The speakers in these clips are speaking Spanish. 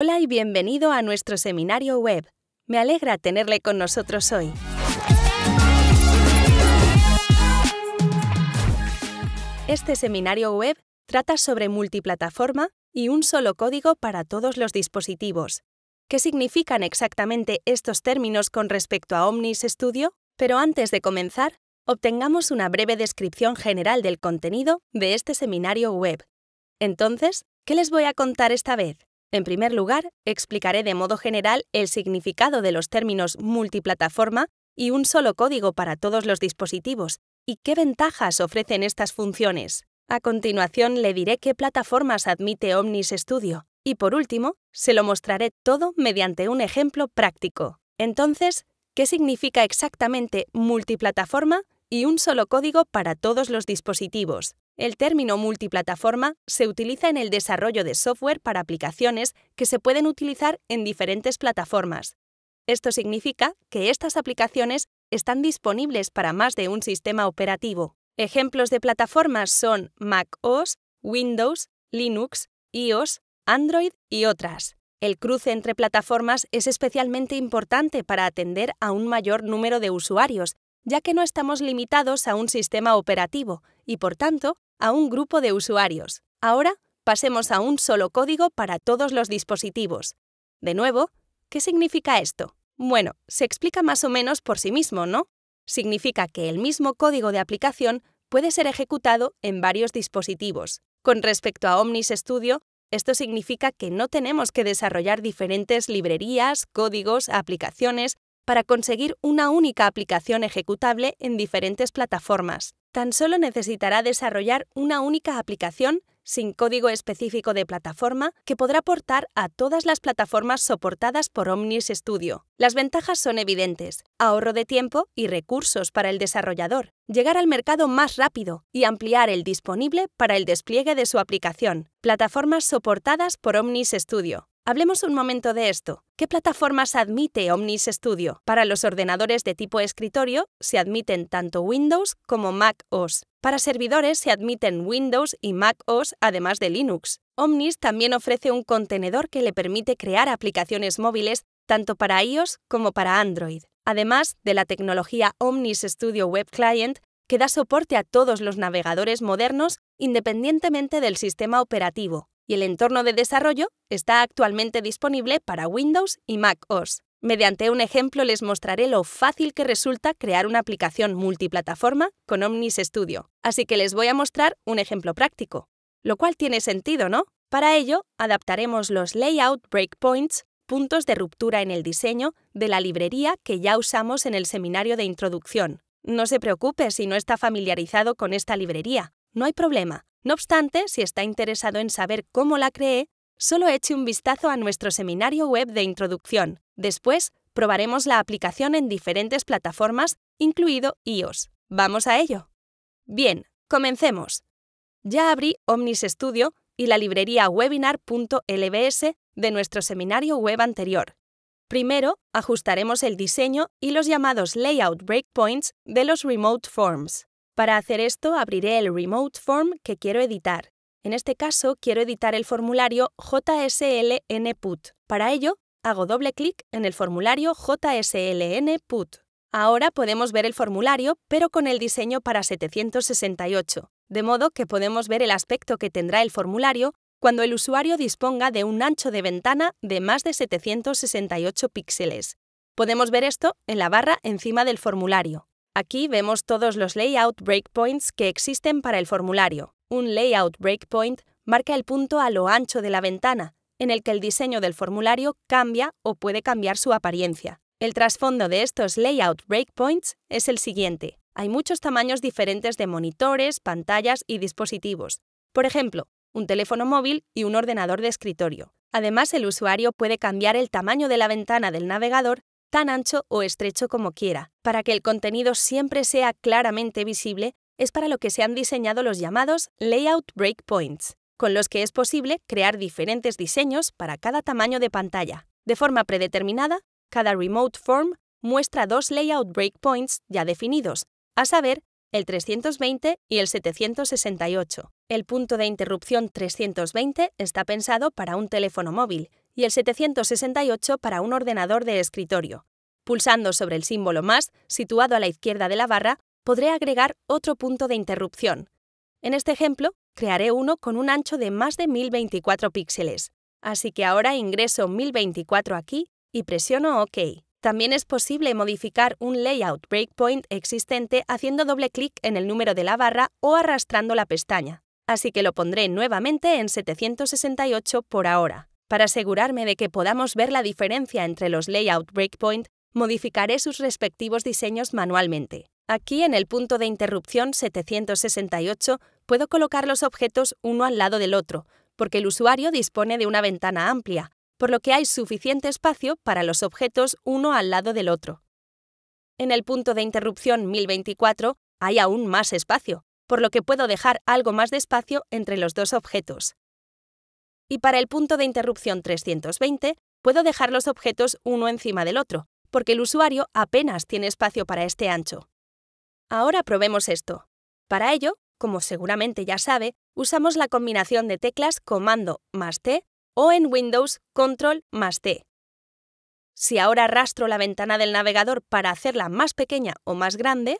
Hola y bienvenido a nuestro seminario web. Me alegra tenerle con nosotros hoy. Este seminario web trata sobre multiplataforma y un solo código para todos los dispositivos. ¿Qué significan exactamente estos términos con respecto a Omnis Studio? Pero antes de comenzar, obtengamos una breve descripción general del contenido de este seminario web. Entonces, ¿qué les voy a contar esta vez? En primer lugar, explicaré de modo general el significado de los términos multiplataforma y un solo código para todos los dispositivos y qué ventajas ofrecen estas funciones. A continuación, le diré qué plataformas admite Omnis Studio y por último, se lo mostraré todo mediante un ejemplo práctico. Entonces, ¿qué significa exactamente multiplataforma y un solo código para todos los dispositivos? El término multiplataforma se utiliza en el desarrollo de software para aplicaciones que se pueden utilizar en diferentes plataformas. Esto significa que estas aplicaciones están disponibles para más de un sistema operativo. Ejemplos de plataformas son Mac OS, Windows, Linux, iOS, Android y otras. El cruce entre plataformas es especialmente importante para atender a un mayor número de usuarios, ya que no estamos limitados a un sistema operativo y, por tanto, a un grupo de usuarios. Ahora pasemos a un solo código para todos los dispositivos. De nuevo, ¿qué significa esto? Bueno, se explica más o menos por sí mismo, ¿no? Significa que el mismo código de aplicación puede ser ejecutado en varios dispositivos. Con respecto a Omnis Studio, esto significa que no tenemos que desarrollar diferentes librerías, códigos, aplicaciones para conseguir una única aplicación ejecutable en diferentes plataformas tan solo necesitará desarrollar una única aplicación sin código específico de plataforma que podrá portar a todas las plataformas soportadas por Omnis Studio. Las ventajas son evidentes, ahorro de tiempo y recursos para el desarrollador, llegar al mercado más rápido y ampliar el disponible para el despliegue de su aplicación. Plataformas soportadas por Omnis Studio. Hablemos un momento de esto. ¿Qué plataformas admite Omnis Studio? Para los ordenadores de tipo escritorio se admiten tanto Windows como Mac OS. Para servidores se admiten Windows y Mac OS además de Linux. Omnis también ofrece un contenedor que le permite crear aplicaciones móviles tanto para iOS como para Android. Además de la tecnología Omnis Studio Web Client, que da soporte a todos los navegadores modernos independientemente del sistema operativo y el entorno de desarrollo está actualmente disponible para Windows y Mac OS. Mediante un ejemplo les mostraré lo fácil que resulta crear una aplicación multiplataforma con Omnis Studio, así que les voy a mostrar un ejemplo práctico, lo cual tiene sentido, ¿no? Para ello, adaptaremos los layout breakpoints, puntos de ruptura en el diseño, de la librería que ya usamos en el seminario de introducción. No se preocupe si no está familiarizado con esta librería, no hay problema. No obstante, si está interesado en saber cómo la cree, solo eche un vistazo a nuestro seminario web de introducción. Después, probaremos la aplicación en diferentes plataformas, incluido iOS. Vamos a ello. Bien, comencemos. Ya abrí Omnis Studio y la librería webinar.lbs de nuestro seminario web anterior. Primero, ajustaremos el diseño y los llamados layout breakpoints de los remote forms. Para hacer esto abriré el Remote Form que quiero editar. En este caso quiero editar el formulario JSLNPUT. put Para ello, hago doble clic en el formulario JSLNPUT. put Ahora podemos ver el formulario, pero con el diseño para 768, de modo que podemos ver el aspecto que tendrá el formulario cuando el usuario disponga de un ancho de ventana de más de 768 píxeles. Podemos ver esto en la barra encima del formulario. Aquí vemos todos los layout breakpoints que existen para el formulario. Un layout breakpoint marca el punto a lo ancho de la ventana, en el que el diseño del formulario cambia o puede cambiar su apariencia. El trasfondo de estos layout breakpoints es el siguiente. Hay muchos tamaños diferentes de monitores, pantallas y dispositivos. Por ejemplo, un teléfono móvil y un ordenador de escritorio. Además, el usuario puede cambiar el tamaño de la ventana del navegador tan ancho o estrecho como quiera. Para que el contenido siempre sea claramente visible, es para lo que se han diseñado los llamados layout breakpoints, con los que es posible crear diferentes diseños para cada tamaño de pantalla. De forma predeterminada, cada remote form muestra dos layout breakpoints ya definidos, a saber, el 320 y el 768. El punto de interrupción 320 está pensado para un teléfono móvil y el 768 para un ordenador de escritorio. Pulsando sobre el símbolo más, situado a la izquierda de la barra, podré agregar otro punto de interrupción. En este ejemplo, crearé uno con un ancho de más de 1024 píxeles. Así que ahora ingreso 1024 aquí y presiono OK. También es posible modificar un layout breakpoint existente haciendo doble clic en el número de la barra o arrastrando la pestaña, así que lo pondré nuevamente en 768 por ahora. Para asegurarme de que podamos ver la diferencia entre los layout breakpoint, modificaré sus respectivos diseños manualmente. Aquí en el punto de interrupción 768 puedo colocar los objetos uno al lado del otro, porque el usuario dispone de una ventana amplia, por lo que hay suficiente espacio para los objetos uno al lado del otro. En el punto de interrupción 1024 hay aún más espacio, por lo que puedo dejar algo más de espacio entre los dos objetos y para el punto de interrupción 320 puedo dejar los objetos uno encima del otro, porque el usuario apenas tiene espacio para este ancho. Ahora probemos esto. Para ello, como seguramente ya sabe, usamos la combinación de teclas Comando más T o en Windows Control más T. Si ahora arrastro la ventana del navegador para hacerla más pequeña o más grande,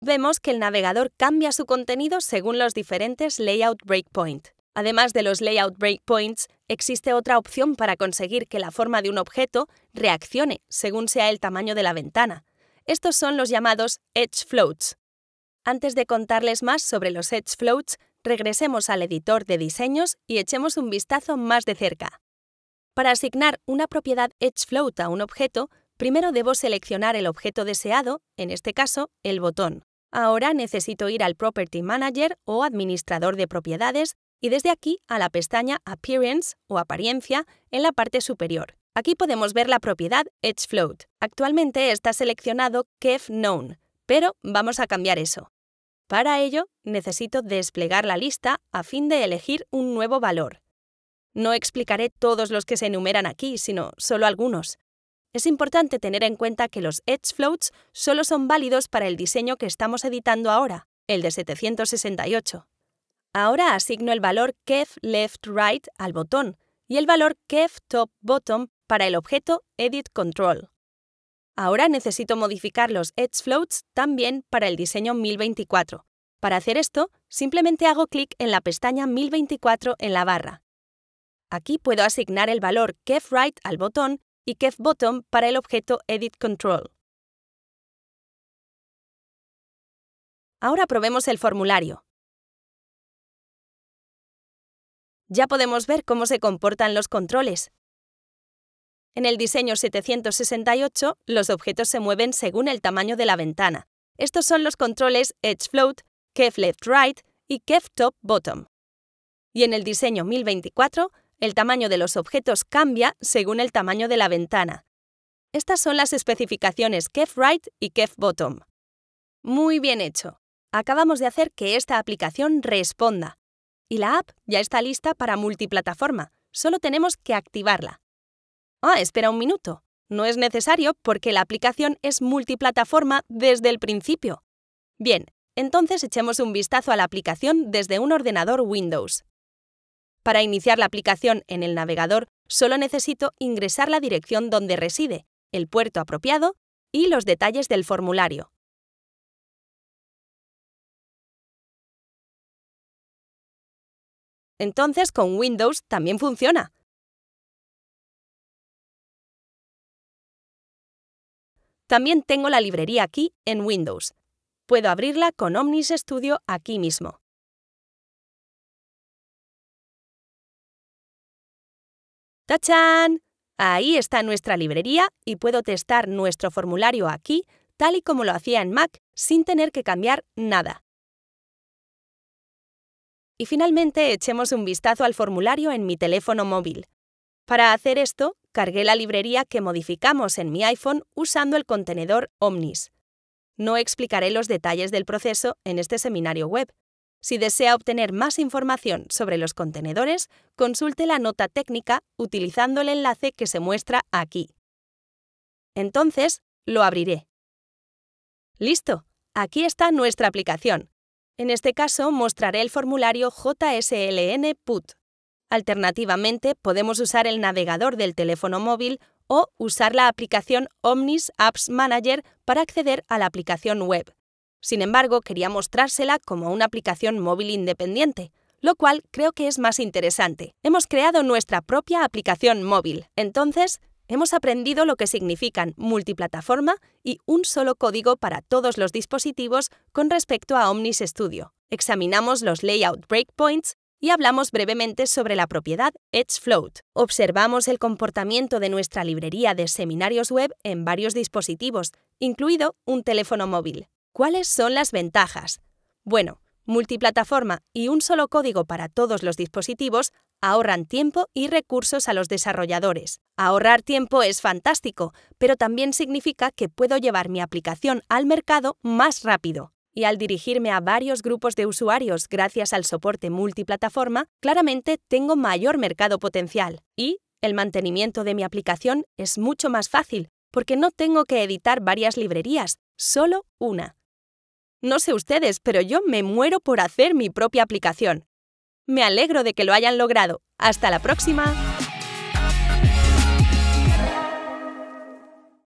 vemos que el navegador cambia su contenido según los diferentes layout breakpoint. Además de los layout breakpoints, existe otra opción para conseguir que la forma de un objeto reaccione según sea el tamaño de la ventana. Estos son los llamados edge floats. Antes de contarles más sobre los edge floats, regresemos al editor de diseños y echemos un vistazo más de cerca. Para asignar una propiedad edge float a un objeto, primero debo seleccionar el objeto deseado, en este caso, el botón. Ahora necesito ir al Property Manager o Administrador de Propiedades y desde aquí a la pestaña Appearance o Apariencia en la parte superior. Aquí podemos ver la propiedad Edge Float. Actualmente está seleccionado Kev Known, pero vamos a cambiar eso. Para ello, necesito desplegar la lista a fin de elegir un nuevo valor. No explicaré todos los que se enumeran aquí, sino solo algunos. Es importante tener en cuenta que los Edge Floats solo son válidos para el diseño que estamos editando ahora, el de 768. Ahora asigno el valor kef left right al botón y el valor kef top bottom para el objeto edit control. Ahora necesito modificar los edge floats también para el diseño 1024. Para hacer esto, simplemente hago clic en la pestaña 1024 en la barra. Aquí puedo asignar el valor kef right al botón y kef bottom para el objeto edit control. Ahora probemos el formulario. ya podemos ver cómo se comportan los controles. En el diseño 768, los objetos se mueven según el tamaño de la ventana. Estos son los controles Edge Float, kef Left Right y Kev Top Bottom. Y en el diseño 1024, el tamaño de los objetos cambia según el tamaño de la ventana. Estas son las especificaciones kef Right y kef Bottom. Muy bien hecho. Acabamos de hacer que esta aplicación responda y la app ya está lista para multiplataforma. Solo tenemos que activarla. Ah, espera un minuto. No es necesario porque la aplicación es multiplataforma desde el principio. Bien, entonces echemos un vistazo a la aplicación desde un ordenador Windows. Para iniciar la aplicación en el navegador, solo necesito ingresar la dirección donde reside, el puerto apropiado y los detalles del formulario. Entonces con Windows también funciona. También tengo la librería aquí en Windows. Puedo abrirla con Omnis Studio aquí mismo. ¡Tachán! Ahí está nuestra librería y puedo testar nuestro formulario aquí, tal y como lo hacía en Mac, sin tener que cambiar nada. Y finalmente echemos un vistazo al formulario en mi teléfono móvil. Para hacer esto, cargué la librería que modificamos en mi iPhone usando el contenedor Omnis. No explicaré los detalles del proceso en este seminario web. Si desea obtener más información sobre los contenedores, consulte la nota técnica utilizando el enlace que se muestra aquí. Entonces, lo abriré. Listo, aquí está nuestra aplicación. En este caso, mostraré el formulario JSLN PUT. Alternativamente, podemos usar el navegador del teléfono móvil o usar la aplicación Omnis Apps Manager para acceder a la aplicación web. Sin embargo, quería mostrársela como una aplicación móvil independiente, lo cual creo que es más interesante. Hemos creado nuestra propia aplicación móvil, entonces hemos aprendido lo que significan multiplataforma y un solo código para todos los dispositivos con respecto a Omnis Studio. Examinamos los layout breakpoints y hablamos brevemente sobre la propiedad Edge Float. Observamos el comportamiento de nuestra librería de seminarios web en varios dispositivos, incluido un teléfono móvil. ¿Cuáles son las ventajas? Bueno, multiplataforma y un solo código para todos los dispositivos ahorran tiempo y recursos a los desarrolladores. Ahorrar tiempo es fantástico, pero también significa que puedo llevar mi aplicación al mercado más rápido. Y al dirigirme a varios grupos de usuarios gracias al soporte multiplataforma, claramente tengo mayor mercado potencial. Y el mantenimiento de mi aplicación es mucho más fácil, porque no tengo que editar varias librerías, solo una. No sé ustedes, pero yo me muero por hacer mi propia aplicación. Me alegro de que lo hayan logrado. Hasta la próxima.